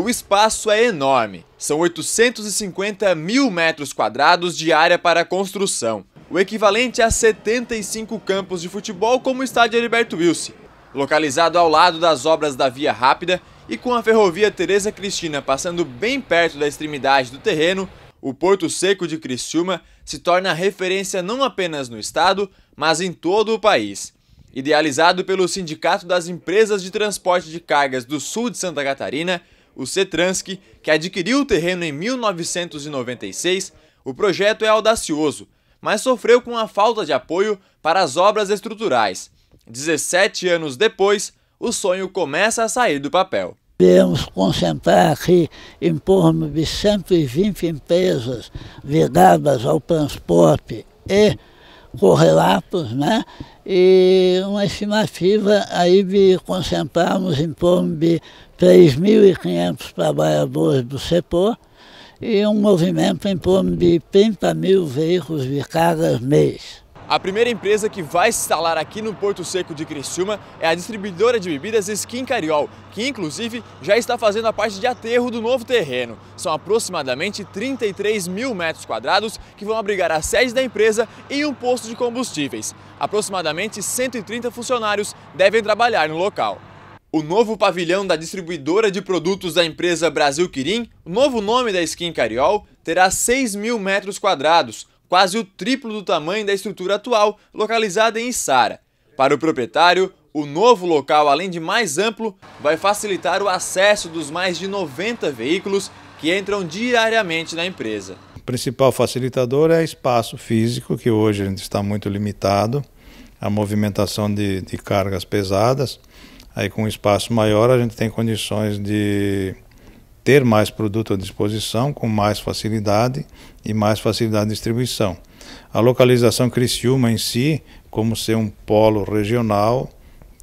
O espaço é enorme, são 850 mil metros quadrados de área para construção, o equivalente a 75 campos de futebol como o estádio Heriberto Wilson. Localizado ao lado das obras da Via Rápida e com a ferrovia Teresa Cristina passando bem perto da extremidade do terreno, o Porto Seco de Criciúma se torna referência não apenas no estado, mas em todo o país. Idealizado pelo Sindicato das Empresas de Transporte de Cargas do Sul de Santa Catarina, o Cetransc, que adquiriu o terreno em 1996, o projeto é audacioso, mas sofreu com a falta de apoio para as obras estruturais. 17 anos depois, o sonho começa a sair do papel. Podemos concentrar aqui em torno de 120 empresas ligadas ao transporte e correlatos, né? E uma estimativa aí de concentrarmos em torno de 3.500 trabalhadores do setor e um movimento em torno de 30 mil veículos de carga mês. A primeira empresa que vai se instalar aqui no Porto Seco de Criciúma é a distribuidora de bebidas Skin Cariol, que inclusive já está fazendo a parte de aterro do novo terreno. São aproximadamente 33 mil metros quadrados que vão abrigar a sede da empresa e um posto de combustíveis. Aproximadamente 130 funcionários devem trabalhar no local. O novo pavilhão da distribuidora de produtos da empresa Brasil Quirim, o novo nome da Skin Cariol, terá 6 mil metros quadrados, quase o triplo do tamanho da estrutura atual, localizada em Sara. Para o proprietário, o novo local, além de mais amplo, vai facilitar o acesso dos mais de 90 veículos que entram diariamente na empresa. O principal facilitador é espaço físico, que hoje está muito limitado, a movimentação de, de cargas pesadas Aí com um espaço maior a gente tem condições de ter mais produto à disposição com mais facilidade e mais facilidade de distribuição. A localização Criciúma em si, como ser um polo regional,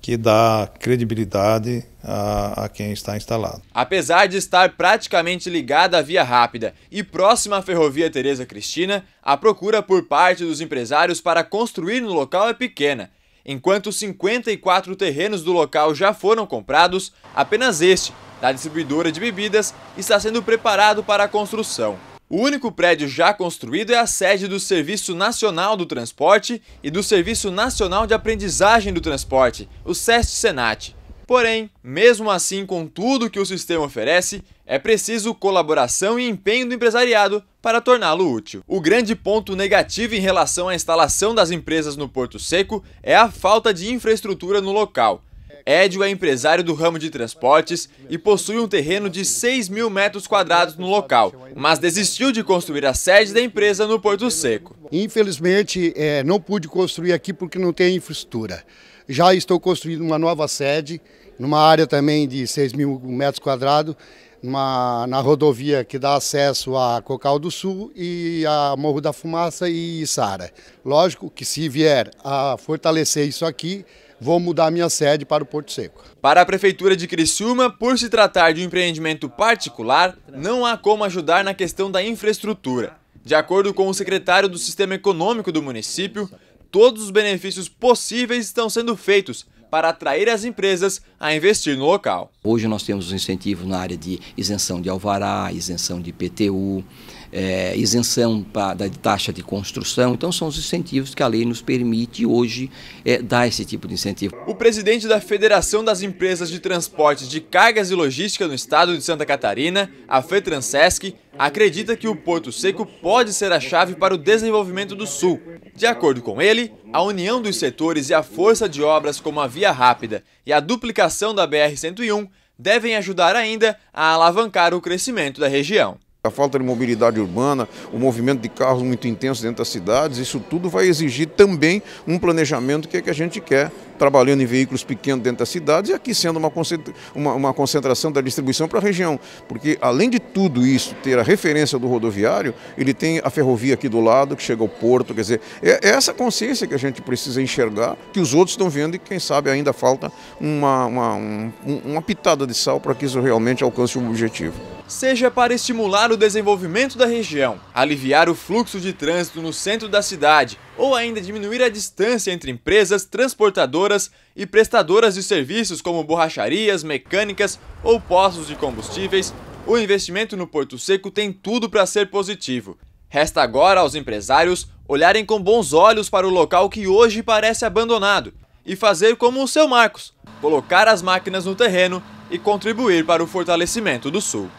que dá credibilidade a, a, quem está instalado. Apesar de estar praticamente ligada à via rápida e próxima à ferrovia Tereza Cristina, a procura por parte dos empresários para construir no local é pequena Enquanto 54 terrenos do local já foram comprados, apenas este, da distribuidora de bebidas, está sendo preparado para a construção. O único prédio já construído é a sede do Serviço Nacional do Transporte e do Serviço Nacional de Aprendizagem do Transporte, o SEST-SENAT. Porém, mesmo assim, com tudo que o sistema oferece, é preciso colaboração e empenho do empresariado para torná-lo útil. O grande ponto negativo em relação à instalação das empresas no Porto Seco é a falta de infraestrutura no local. Édio é empresário do ramo de transportes e possui um terreno de 6 mil metros quadrados no local, mas desistiu de construir a sede da empresa no Porto Seco. Infelizmente, é, não pude construir aqui porque não tem infraestrutura. Já estou construindo uma nova sede, numa área também de 6 mil metros quadrados, na rodovia que dá acesso a Cocal do Sul e a Morro da Fumaça e Sara. Lógico que se vier a fortalecer isso aqui, vou mudar minha sede para o Porto Seco. Para a Prefeitura de Criciúma, por se tratar de um empreendimento particular, não há como ajudar na questão da infraestrutura. De acordo com o secretário do Sistema Econômico do município, todos os benefícios possíveis estão sendo feitos para atrair as empresas a investir no local. Hoje nós temos incentivos na área de isenção de alvará, isenção de IPTU, é, eh, isenção pra, da taxa de construção. Então são os incentivos que a lei nos permite hoje é, dar esse tipo de incentivo. O presidente da Federação das Empresas de Transportes de Cargas e Logística no Estado de Santa Catarina, a FETRANSESC, acredita que o Porto Seco pode ser a chave para o desenvolvimento do Sul. De acordo com ele, a união dos setores e a força de obras como a Via Rápida e a duplicação da BR-101 devem ajudar ainda a alavancar o crescimento da região. A falta de mobilidade urbana, o movimento de carros muito intenso dentro das cidades, isso tudo vai exigir também um planejamento que é que a gente quer trabalhando em veículos pequenos dentro das cidades e aqui sendo uma, concentra uma, uma concentração da distribuição para a região. Porque, além de tudo isso, ter a referência do rodoviário, ele tem a ferrovia aqui do lado, que chega ao porto. Quer dizer, é, é essa consciência que a gente precisa enxergar, que os outros estão vendo e, quem sabe, ainda falta uma, uma, um, uma pitada de sal para que isso realmente alcance o objetivo. Seja para estimular o desenvolvimento da região, aliviar o fluxo de trânsito no centro da cidade ou ainda diminuir a distância entre empresas, transportadoras e prestadoras de serviços como borracharias, mecânicas ou postos de combustíveis, o investimento no Porto Seco tem tudo para ser positivo. Resta agora aos empresários olharem com bons olhos para o local que hoje parece abandonado e fazer como o seu Marcos, colocar as máquinas no terreno e contribuir para o fortalecimento do Sul.